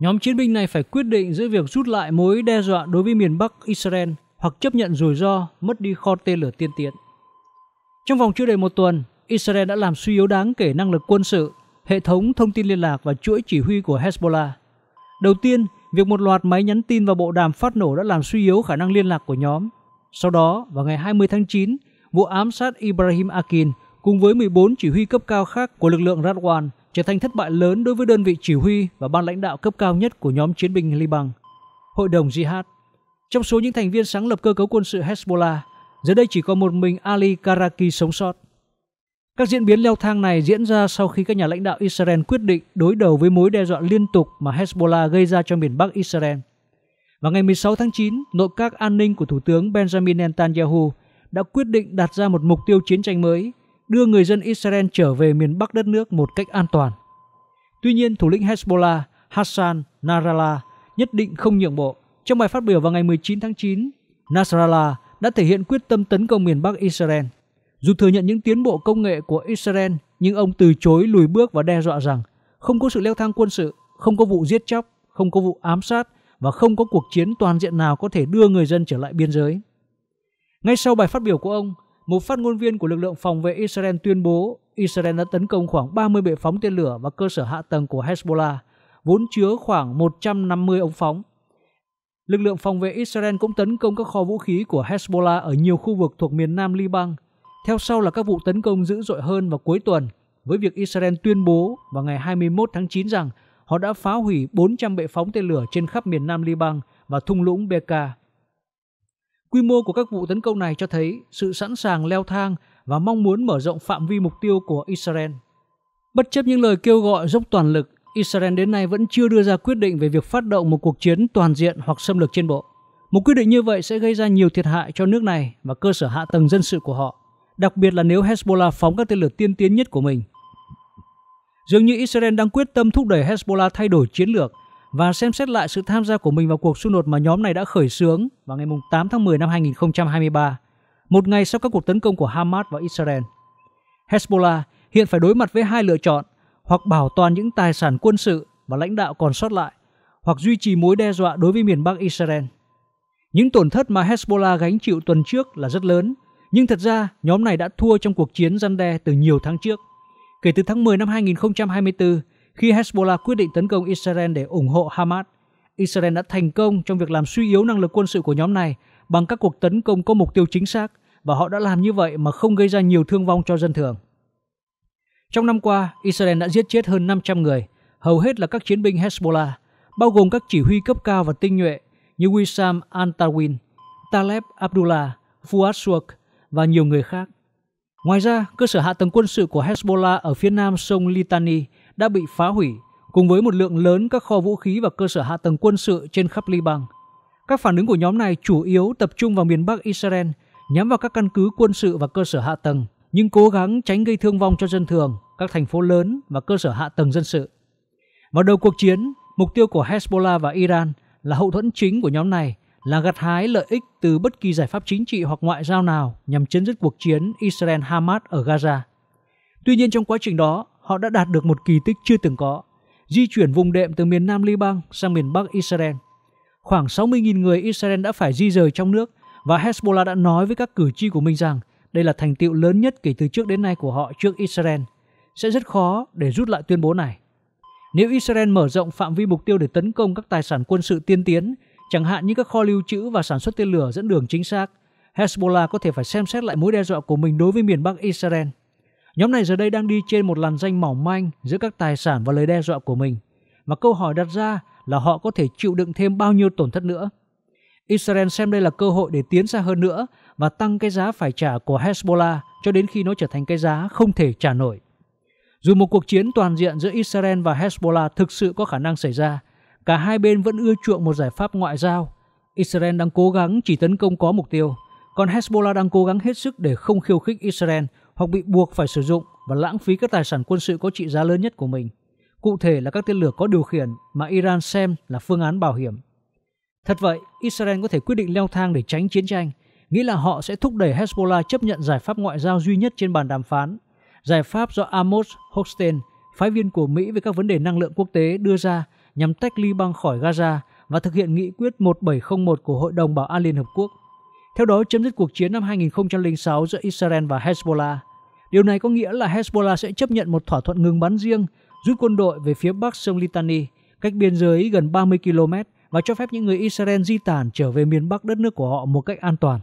Nhóm chiến binh này phải quyết định giữa việc rút lại mối đe dọa đối với miền Bắc Israel hoặc chấp nhận rủi ro mất đi kho tên lửa tiên tiến. Trong vòng chưa đầy một tuần, Israel đã làm suy yếu đáng kể năng lực quân sự, hệ thống thông tin liên lạc và chuỗi chỉ huy của Hezbollah. Đầu tiên, việc một loạt máy nhắn tin và bộ đàm phát nổ đã làm suy yếu khả năng liên lạc của nhóm. Sau đó, vào ngày 20 tháng 9, vụ ám sát Ibrahim Akin cùng với 14 chỉ huy cấp cao khác của lực lượng Radwan trở thành thất bại lớn đối với đơn vị chỉ huy và ban lãnh đạo cấp cao nhất của nhóm chiến binh Liban, Hội đồng Jihad. Trong số những thành viên sáng lập cơ cấu quân sự Hezbollah, giờ đây chỉ có một mình Ali Karaki sống sót. Các diễn biến leo thang này diễn ra sau khi các nhà lãnh đạo Israel quyết định đối đầu với mối đe dọa liên tục mà Hezbollah gây ra cho miền Bắc Israel. Vào ngày 16 tháng 9, nội các an ninh của Thủ tướng Benjamin Netanyahu đã quyết định đặt ra một mục tiêu chiến tranh mới đưa người dân Israel trở về miền Bắc đất nước một cách an toàn. Tuy nhiên, thủ lĩnh Hezbollah Hassan Nasrallah nhất định không nhượng bộ. Trong bài phát biểu vào ngày 19 tháng 9, Nasrallah đã thể hiện quyết tâm tấn công miền Bắc Israel. Dù thừa nhận những tiến bộ công nghệ của Israel, nhưng ông từ chối lùi bước và đe dọa rằng không có sự leo thang quân sự, không có vụ giết chóc, không có vụ ám sát và không có cuộc chiến toàn diện nào có thể đưa người dân trở lại biên giới. Ngay sau bài phát biểu của ông, một phát ngôn viên của lực lượng phòng vệ Israel tuyên bố Israel đã tấn công khoảng 30 bệ phóng tên lửa và cơ sở hạ tầng của Hezbollah, vốn chứa khoảng 150 ống phóng. Lực lượng phòng vệ Israel cũng tấn công các kho vũ khí của Hezbollah ở nhiều khu vực thuộc miền nam Liban. Theo sau là các vụ tấn công dữ dội hơn vào cuối tuần, với việc Israel tuyên bố vào ngày 21 tháng 9 rằng họ đã phá hủy 400 bệ phóng tên lửa trên khắp miền nam Liban và thung lũng Bekaa. Quy mô của các vụ tấn công này cho thấy sự sẵn sàng leo thang và mong muốn mở rộng phạm vi mục tiêu của Israel. Bất chấp những lời kêu gọi dốc toàn lực, Israel đến nay vẫn chưa đưa ra quyết định về việc phát động một cuộc chiến toàn diện hoặc xâm lược trên bộ. Một quyết định như vậy sẽ gây ra nhiều thiệt hại cho nước này và cơ sở hạ tầng dân sự của họ, đặc biệt là nếu Hezbollah phóng các tên lửa tiên tiến nhất của mình. Dường như Israel đang quyết tâm thúc đẩy Hezbollah thay đổi chiến lược và xem xét lại sự tham gia của mình vào cuộc xung đột mà nhóm này đã khởi xướng vào ngày 8 tháng 10 năm 2023, một ngày sau các cuộc tấn công của Hamas vào Israel. Hezbollah hiện phải đối mặt với hai lựa chọn, hoặc bảo toàn những tài sản quân sự và lãnh đạo còn sót lại, hoặc duy trì mối đe dọa đối với miền Bắc Israel. Những tổn thất mà Hezbollah gánh chịu tuần trước là rất lớn, nhưng thật ra nhóm này đã thua trong cuộc chiến răn đe từ nhiều tháng trước. Kể từ tháng 10 năm 2024, khi Hezbollah quyết định tấn công Israel để ủng hộ Hamas. Israel đã thành công trong việc làm suy yếu năng lực quân sự của nhóm này bằng các cuộc tấn công có mục tiêu chính xác và họ đã làm như vậy mà không gây ra nhiều thương vong cho dân thường. Trong năm qua, Israel đã giết chết hơn 500 người, hầu hết là các chiến binh Hezbollah, bao gồm các chỉ huy cấp cao và tinh nhuệ như Wissam Antawin, Taleb Abdullah, Fuad Suak và nhiều người khác. Ngoài ra, cơ sở hạ tầng quân sự của Hezbollah ở phía nam sông Litani đã bị phá hủy, cùng với một lượng lớn các kho vũ khí và cơ sở hạ tầng quân sự trên khắp Liban. Các phản ứng của nhóm này chủ yếu tập trung vào miền Bắc Israel, nhắm vào các căn cứ quân sự và cơ sở hạ tầng, nhưng cố gắng tránh gây thương vong cho dân thường, các thành phố lớn và cơ sở hạ tầng dân sự. Vào đầu cuộc chiến, mục tiêu của Hezbollah và Iran là hậu thuẫn chính của nhóm này là gặt hái lợi ích từ bất kỳ giải pháp chính trị hoặc ngoại giao nào nhằm chấm dứt cuộc chiến Israel-Hamas ở Gaza. Tuy nhiên trong quá trình đó, họ đã đạt được một kỳ tích chưa từng có, di chuyển vùng đệm từ miền Nam Liban sang miền Bắc Israel. Khoảng 60.000 người Israel đã phải di rời trong nước và Hezbollah đã nói với các cử tri của mình rằng đây là thành tiệu lớn nhất kể từ trước đến nay của họ trước Israel. Sẽ rất khó để rút lại tuyên bố này. Nếu Israel mở rộng phạm vi mục tiêu để tấn công các tài sản quân sự tiên tiến, chẳng hạn như các kho lưu trữ và sản xuất tên lửa dẫn đường chính xác, Hezbollah có thể phải xem xét lại mối đe dọa của mình đối với miền Bắc Israel. Nhóm này giờ đây đang đi trên một làn danh mỏng manh giữa các tài sản và lời đe dọa của mình. Và câu hỏi đặt ra là họ có thể chịu đựng thêm bao nhiêu tổn thất nữa. Israel xem đây là cơ hội để tiến xa hơn nữa và tăng cái giá phải trả của Hezbollah cho đến khi nó trở thành cái giá không thể trả nổi. Dù một cuộc chiến toàn diện giữa Israel và Hezbollah thực sự có khả năng xảy ra, cả hai bên vẫn ưa chuộng một giải pháp ngoại giao. Israel đang cố gắng chỉ tấn công có mục tiêu, còn Hezbollah đang cố gắng hết sức để không khiêu khích Israel – hoặc bị buộc phải sử dụng và lãng phí các tài sản quân sự có trị giá lớn nhất của mình, cụ thể là các tên lửa có điều khiển mà Iran xem là phương án bảo hiểm. Thật vậy, Israel có thể quyết định leo thang để tránh chiến tranh, nghĩa là họ sẽ thúc đẩy Hezbollah chấp nhận giải pháp ngoại giao duy nhất trên bàn đàm phán, giải pháp do Amos Hochstein, phái viên của Mỹ về các vấn đề năng lượng quốc tế đưa ra nhằm tách Liban khỏi Gaza và thực hiện nghị quyết 1701 của Hội đồng Bảo an Liên Hợp Quốc. Theo đó, chấm dứt cuộc chiến năm 2006 giữa Israel và Hezbollah – Điều này có nghĩa là Hezbollah sẽ chấp nhận một thỏa thuận ngừng bắn riêng, rút quân đội về phía bắc sông Litani, cách biên giới gần 30 km và cho phép những người Israel di tản trở về miền bắc đất nước của họ một cách an toàn.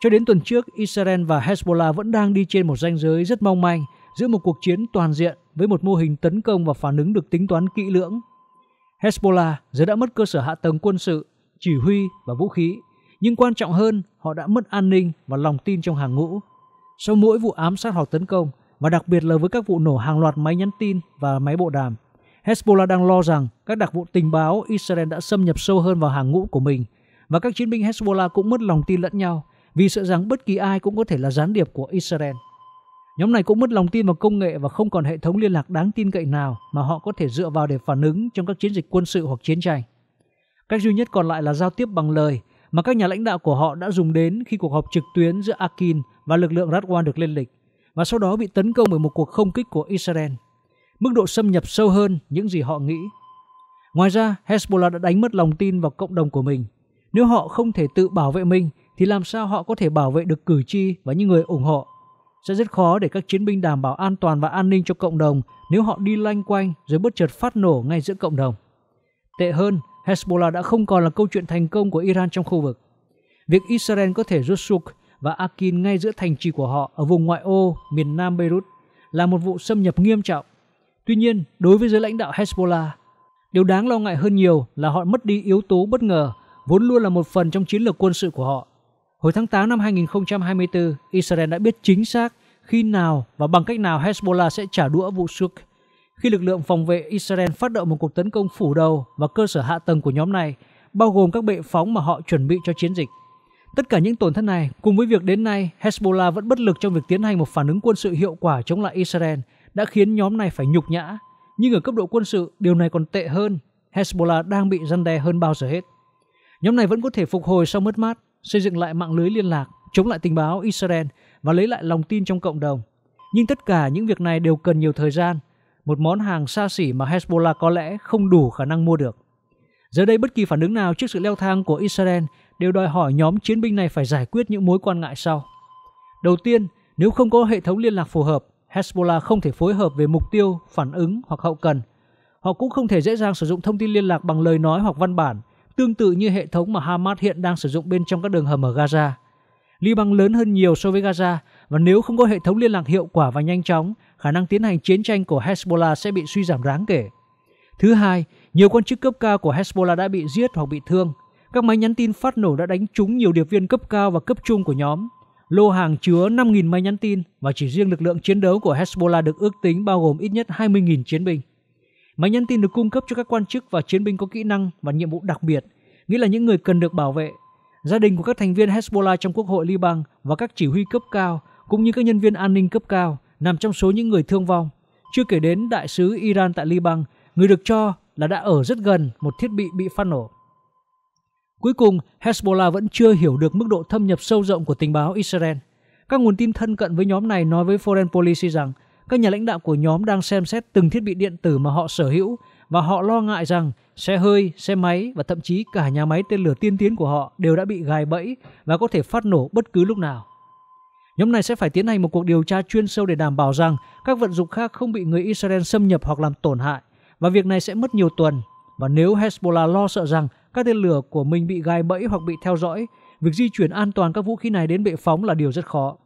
Cho đến tuần trước, Israel và Hezbollah vẫn đang đi trên một ranh giới rất mong manh giữa một cuộc chiến toàn diện với một mô hình tấn công và phản ứng được tính toán kỹ lưỡng. Hezbollah giờ đã mất cơ sở hạ tầng quân sự, chỉ huy và vũ khí, nhưng quan trọng hơn họ đã mất an ninh và lòng tin trong hàng ngũ sau mỗi vụ ám sát hoặc tấn công, và đặc biệt là với các vụ nổ hàng loạt máy nhắn tin và máy bộ đàm, Hezbollah đang lo rằng các đặc vụ tình báo Israel đã xâm nhập sâu hơn vào hàng ngũ của mình và các chiến binh Hezbollah cũng mất lòng tin lẫn nhau vì sợ rằng bất kỳ ai cũng có thể là gián điệp của Israel. Nhóm này cũng mất lòng tin vào công nghệ và không còn hệ thống liên lạc đáng tin cậy nào mà họ có thể dựa vào để phản ứng trong các chiến dịch quân sự hoặc chiến tranh. Cách duy nhất còn lại là giao tiếp bằng lời mà các nhà lãnh đạo của họ đã dùng đến khi cuộc họp trực tuyến giữa Akin và lực lượng Radwan được lên lịch và sau đó bị tấn công bởi một cuộc không kích của Israel. Mức độ xâm nhập sâu hơn những gì họ nghĩ. Ngoài ra, Hezbollah đã đánh mất lòng tin vào cộng đồng của mình. Nếu họ không thể tự bảo vệ mình thì làm sao họ có thể bảo vệ được cử tri và những người ủng hộ? Sẽ rất khó để các chiến binh đảm bảo an toàn và an ninh cho cộng đồng nếu họ đi loanh quanh rồi bất chợt phát nổ ngay giữa cộng đồng. Tệ hơn, Hezbollah đã không còn là câu chuyện thành công của Iran trong khu vực. Việc Israel có thể rút Suk và Akin ngay giữa thành trì của họ ở vùng ngoại ô miền nam Beirut là một vụ xâm nhập nghiêm trọng. Tuy nhiên, đối với giới lãnh đạo Hezbollah, điều đáng lo ngại hơn nhiều là họ mất đi yếu tố bất ngờ vốn luôn là một phần trong chiến lược quân sự của họ. Hồi tháng 8 năm 2024, Israel đã biết chính xác khi nào và bằng cách nào Hezbollah sẽ trả đũa vụ Suk khi lực lượng phòng vệ Israel phát động một cuộc tấn công phủ đầu và cơ sở hạ tầng của nhóm này, bao gồm các bệ phóng mà họ chuẩn bị cho chiến dịch. Tất cả những tổn thất này, cùng với việc đến nay Hezbollah vẫn bất lực trong việc tiến hành một phản ứng quân sự hiệu quả chống lại Israel, đã khiến nhóm này phải nhục nhã. Nhưng ở cấp độ quân sự, điều này còn tệ hơn. Hezbollah đang bị răn đe hơn bao giờ hết. Nhóm này vẫn có thể phục hồi sau mất mát, xây dựng lại mạng lưới liên lạc, chống lại tình báo Israel và lấy lại lòng tin trong cộng đồng. Nhưng tất cả những việc này đều cần nhiều thời gian một món hàng xa xỉ mà Hezbollah có lẽ không đủ khả năng mua được. Giờ đây bất kỳ phản ứng nào trước sự leo thang của Israel đều đòi hỏi nhóm chiến binh này phải giải quyết những mối quan ngại sau. Đầu tiên, nếu không có hệ thống liên lạc phù hợp, Hezbollah không thể phối hợp về mục tiêu, phản ứng hoặc hậu cần. Họ cũng không thể dễ dàng sử dụng thông tin liên lạc bằng lời nói hoặc văn bản, tương tự như hệ thống mà Hamas hiện đang sử dụng bên trong các đường hầm ở Gaza – Liban lớn hơn nhiều so với Gaza và nếu không có hệ thống liên lạc hiệu quả và nhanh chóng, khả năng tiến hành chiến tranh của Hezbollah sẽ bị suy giảm đáng kể. Thứ hai, nhiều quan chức cấp cao của Hezbollah đã bị giết hoặc bị thương. Các máy nhắn tin phát nổ đã đánh trúng nhiều điệp viên cấp cao và cấp trung của nhóm. Lô hàng chứa 5.000 máy nhắn tin và chỉ riêng lực lượng chiến đấu của Hezbollah được ước tính bao gồm ít nhất 20.000 chiến binh. Máy nhắn tin được cung cấp cho các quan chức và chiến binh có kỹ năng và nhiệm vụ đặc biệt, nghĩa là những người cần được bảo vệ Gia đình của các thành viên Hezbollah trong Quốc hội Liban và các chỉ huy cấp cao cũng như các nhân viên an ninh cấp cao nằm trong số những người thương vong. Chưa kể đến đại sứ Iran tại Liban, người được cho là đã ở rất gần một thiết bị bị phát nổ. Cuối cùng, Hezbollah vẫn chưa hiểu được mức độ thâm nhập sâu rộng của tình báo Israel. Các nguồn tin thân cận với nhóm này nói với Foreign Policy rằng các nhà lãnh đạo của nhóm đang xem xét từng thiết bị điện tử mà họ sở hữu và họ lo ngại rằng xe hơi, xe máy và thậm chí cả nhà máy tên lửa tiên tiến của họ đều đã bị gài bẫy và có thể phát nổ bất cứ lúc nào. Nhóm này sẽ phải tiến hành một cuộc điều tra chuyên sâu để đảm bảo rằng các vận dụng khác không bị người Israel xâm nhập hoặc làm tổn hại và việc này sẽ mất nhiều tuần. Và nếu Hezbollah lo sợ rằng các tên lửa của mình bị gài bẫy hoặc bị theo dõi, việc di chuyển an toàn các vũ khí này đến bệ phóng là điều rất khó.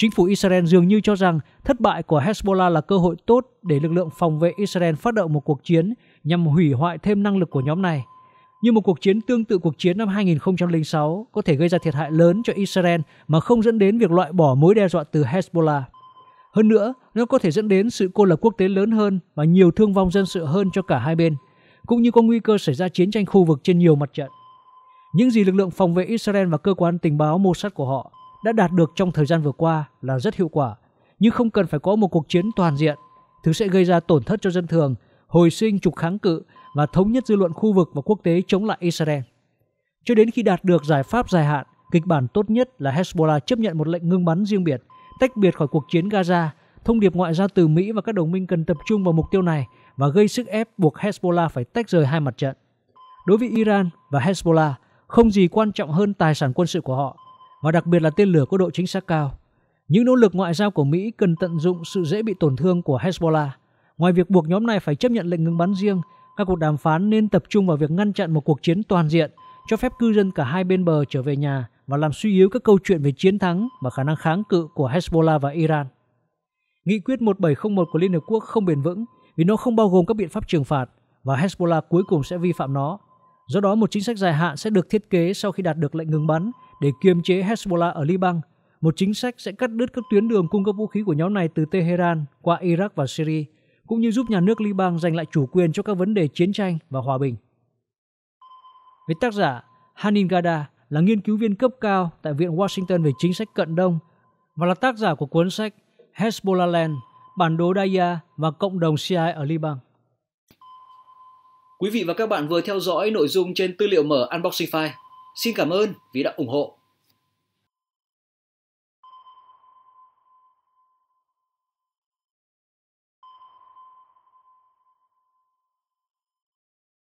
Chính phủ Israel dường như cho rằng thất bại của Hezbollah là cơ hội tốt để lực lượng phòng vệ Israel phát động một cuộc chiến nhằm hủy hoại thêm năng lực của nhóm này. Như một cuộc chiến tương tự cuộc chiến năm 2006 có thể gây ra thiệt hại lớn cho Israel mà không dẫn đến việc loại bỏ mối đe dọa từ Hezbollah. Hơn nữa, nó có thể dẫn đến sự cô lập quốc tế lớn hơn và nhiều thương vong dân sự hơn cho cả hai bên, cũng như có nguy cơ xảy ra chiến tranh khu vực trên nhiều mặt trận. Những gì lực lượng phòng vệ Israel và cơ quan tình báo Mossad của họ đã đạt được trong thời gian vừa qua là rất hiệu quả, nhưng không cần phải có một cuộc chiến toàn diện. Thứ sẽ gây ra tổn thất cho dân thường, hồi sinh trục kháng cự và thống nhất dư luận khu vực và quốc tế chống lại Israel. Cho đến khi đạt được giải pháp dài hạn, kịch bản tốt nhất là Hezbollah chấp nhận một lệnh ngưng bắn riêng biệt, tách biệt khỏi cuộc chiến Gaza. Thông điệp ngoại giao từ Mỹ và các đồng minh cần tập trung vào mục tiêu này và gây sức ép buộc Hezbollah phải tách rời hai mặt trận. Đối với Iran và Hezbollah, không gì quan trọng hơn tài sản quân sự của họ và đặc biệt là tên lửa có độ chính xác cao. Những nỗ lực ngoại giao của Mỹ cần tận dụng sự dễ bị tổn thương của Hezbollah. Ngoài việc buộc nhóm này phải chấp nhận lệnh ngừng bắn riêng, các cuộc đàm phán nên tập trung vào việc ngăn chặn một cuộc chiến toàn diện, cho phép cư dân cả hai bên bờ trở về nhà và làm suy yếu các câu chuyện về chiến thắng và khả năng kháng cự của Hezbollah và Iran. Nghị quyết 1701 của Liên Hợp Quốc không bền vững vì nó không bao gồm các biện pháp trừng phạt và Hezbollah cuối cùng sẽ vi phạm nó. Do đó, một chính sách dài hạn sẽ được thiết kế sau khi đạt được lệnh ngừng bắn để kiềm chế Hezbollah ở Liban, một chính sách sẽ cắt đứt các tuyến đường cung cấp vũ khí của nhóm này từ Tehran qua Iraq và Syria, cũng như giúp nhà nước Liban giành lại chủ quyền cho các vấn đề chiến tranh và hòa bình. Với tác giả Hanin Gada là nghiên cứu viên cấp cao tại Viện Washington về chính sách cận đông và là tác giả của cuốn sách Hezbollah Land, bản đồ Daya và cộng đồng CIA ở Liban. Quý vị và các bạn vừa theo dõi nội dung trên tư liệu mở Unboxing File Xin cảm ơn vì đã ủng hộ